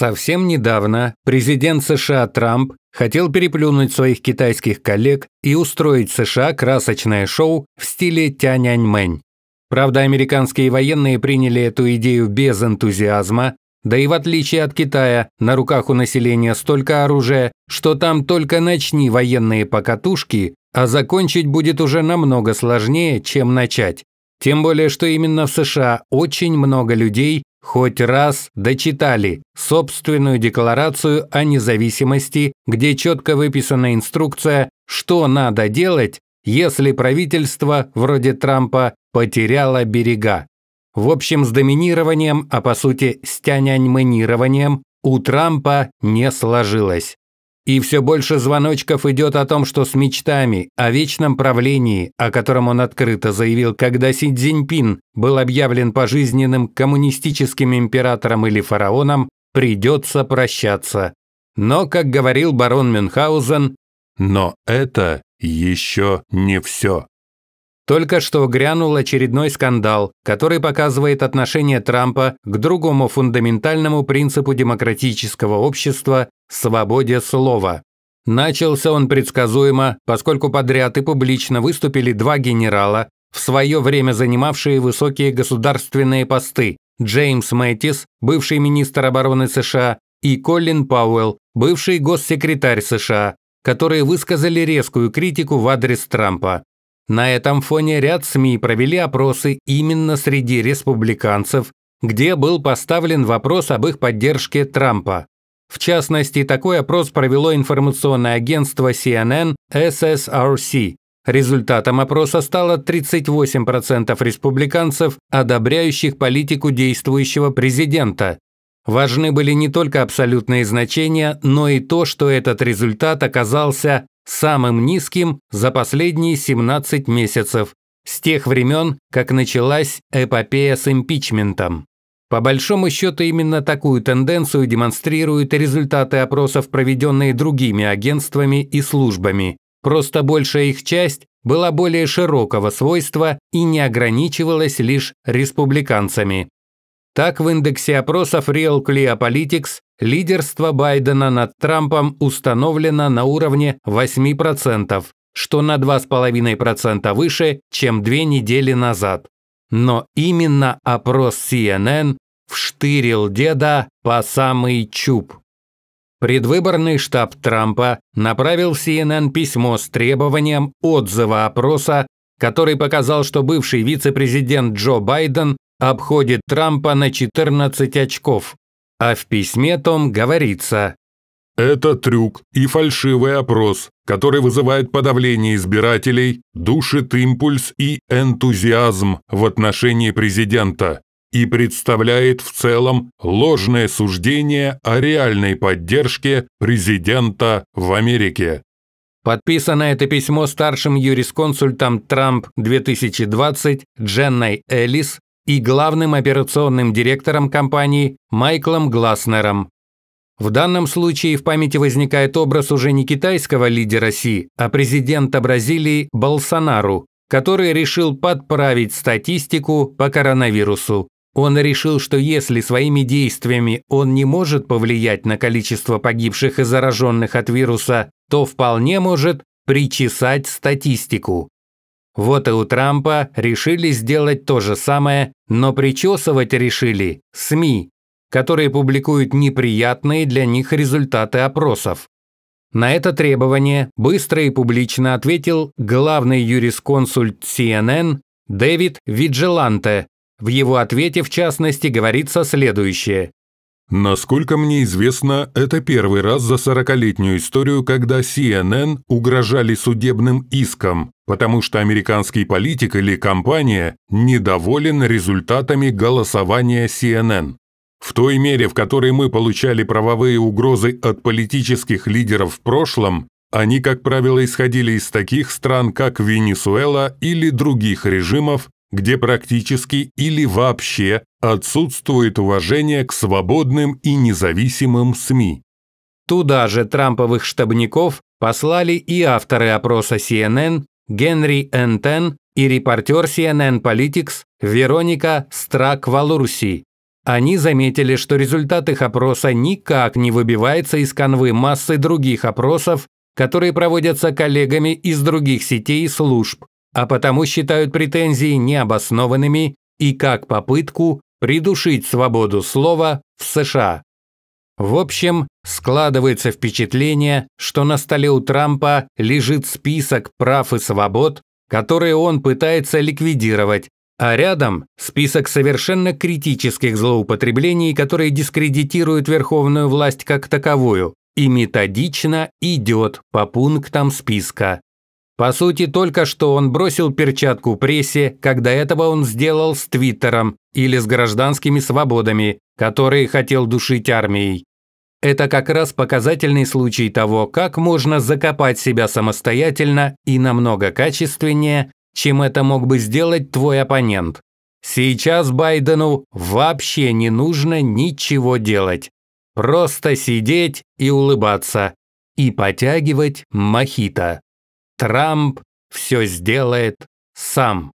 Совсем недавно президент США Трамп хотел переплюнуть своих китайских коллег и устроить США красочное шоу в стиле тяньаньмэнь. Правда, американские военные приняли эту идею без энтузиазма, да и в отличие от Китая, на руках у населения столько оружия, что там только начни военные покатушки, а закончить будет уже намного сложнее, чем начать. Тем более, что именно в США очень много людей, хоть раз дочитали собственную декларацию о независимости, где четко выписана инструкция, что надо делать, если правительство, вроде Трампа, потеряло берега. В общем, с доминированием, а по сути с тяньаньманированием, у Трампа не сложилось. И все больше звоночков идет о том, что с мечтами, о вечном правлении, о котором он открыто заявил, когда Си Цзиньпин был объявлен пожизненным коммунистическим императором или фараоном, придется прощаться. Но, как говорил барон Мюнхгаузен, «Но это еще не все». Только что грянул очередной скандал, который показывает отношение Трампа к другому фундаментальному принципу демократического общества свободе слова. Начался он предсказуемо, поскольку подряд и публично выступили два генерала, в свое время занимавшие высокие государственные посты – Джеймс Мэттис, бывший министр обороны США, и Колин Пауэлл, бывший госсекретарь США, которые высказали резкую критику в адрес Трампа. На этом фоне ряд СМИ провели опросы именно среди республиканцев, где был поставлен вопрос об их поддержке Трампа. В частности, такой опрос провело информационное агентство CNN SSRC. Результатом опроса стало 38% республиканцев, одобряющих политику действующего президента. Важны были не только абсолютные значения, но и то, что этот результат оказался самым низким за последние 17 месяцев, с тех времен, как началась эпопея с импичментом. По большому счету именно такую тенденцию демонстрируют результаты опросов, проведенные другими агентствами и службами. Просто большая их часть была более широкого свойства и не ограничивалась лишь республиканцами. Так в индексе опросов Real Clear Politics лидерство Байдена над Трампом установлено на уровне 8%, что на 2,5% выше, чем две недели назад. Но именно опрос CNN вштырил деда по самый чуб. Предвыборный штаб Трампа направил CNN письмо с требованием отзыва опроса, который показал, что бывший вице-президент Джо Байден обходит Трампа на 14 очков. А в письме том говорится «Это трюк и фальшивый опрос, который вызывает подавление избирателей, душит импульс и энтузиазм в отношении президента, и представляет в целом ложное суждение о реальной поддержке президента в Америке. Подписано это письмо старшим юрисконсультом Трамп 2020 Дженной Элис и главным операционным директором компании Майклом Гласнером. В данном случае в памяти возникает образ уже не китайского лидера Си, а президента Бразилии Болсонару, который решил подправить статистику по коронавирусу. Он решил, что если своими действиями он не может повлиять на количество погибших и зараженных от вируса, то вполне может причесать статистику. Вот и у Трампа решили сделать то же самое, но причесывать решили СМИ, которые публикуют неприятные для них результаты опросов. На это требование быстро и публично ответил главный юрисконсульт CNN Дэвид Виджеланте, в его ответе, в частности, говорится следующее. Насколько мне известно, это первый раз за 40-летнюю историю, когда CNN угрожали судебным иском, потому что американский политик или компания недоволен результатами голосования CNN. В той мере, в которой мы получали правовые угрозы от политических лидеров в прошлом, они, как правило, исходили из таких стран, как Венесуэла или других режимов, где практически или вообще отсутствует уважение к свободным и независимым СМИ. Туда же трамповых штабников послали и авторы опроса CNN Генри Энтен и репортер CNN Politics Вероника Страк-Валурси. Они заметили, что результат их опроса никак не выбивается из канвы массы других опросов, которые проводятся коллегами из других сетей и служб, а потому считают претензии необоснованными и как попытку придушить свободу слова в США. В общем, складывается впечатление, что на столе у Трампа лежит список прав и свобод, которые он пытается ликвидировать, а рядом список совершенно критических злоупотреблений, которые дискредитируют верховную власть как таковую, и методично идет по пунктам списка. По сути, только что он бросил перчатку прессе, когда этого он сделал с Твиттером или с гражданскими свободами, которые хотел душить армией. Это как раз показательный случай того, как можно закопать себя самостоятельно и намного качественнее, чем это мог бы сделать твой оппонент. Сейчас Байдену вообще не нужно ничего делать. Просто сидеть и улыбаться. И потягивать мохито. Трамп все сделает сам.